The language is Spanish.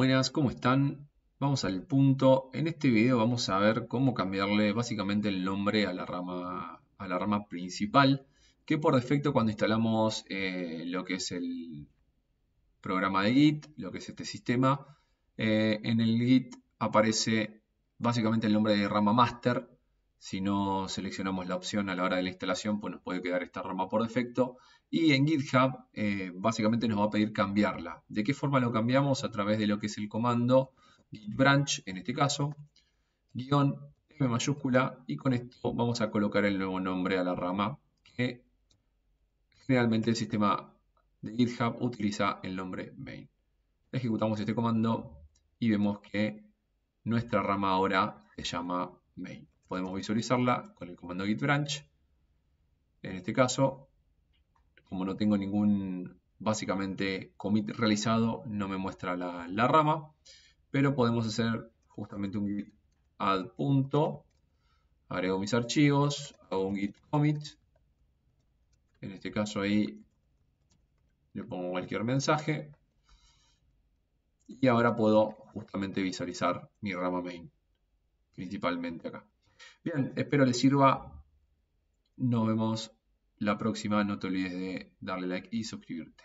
Buenas, ¿cómo están? Vamos al punto. En este video vamos a ver cómo cambiarle básicamente el nombre a la rama, a la rama principal, que por defecto cuando instalamos eh, lo que es el programa de Git, lo que es este sistema, eh, en el Git aparece básicamente el nombre de rama master, si no seleccionamos la opción a la hora de la instalación, pues nos puede quedar esta rama por defecto. Y en GitHub, eh, básicamente nos va a pedir cambiarla. ¿De qué forma lo cambiamos? A través de lo que es el comando git branch, en este caso, guión M mayúscula. Y con esto vamos a colocar el nuevo nombre a la rama, que generalmente el sistema de GitHub utiliza el nombre main. Ejecutamos este comando y vemos que nuestra rama ahora se llama main podemos visualizarla con el comando git branch. En este caso, como no tengo ningún básicamente commit realizado, no me muestra la, rama, pero podemos hacer justamente un git add punto, agrego mis archivos, hago un git commit, en este caso ahí le pongo cualquier mensaje y ahora puedo justamente visualizar mi rama main, principalmente acá. Bien, espero les sirva. Nos vemos la próxima. No te olvides de darle like y suscribirte.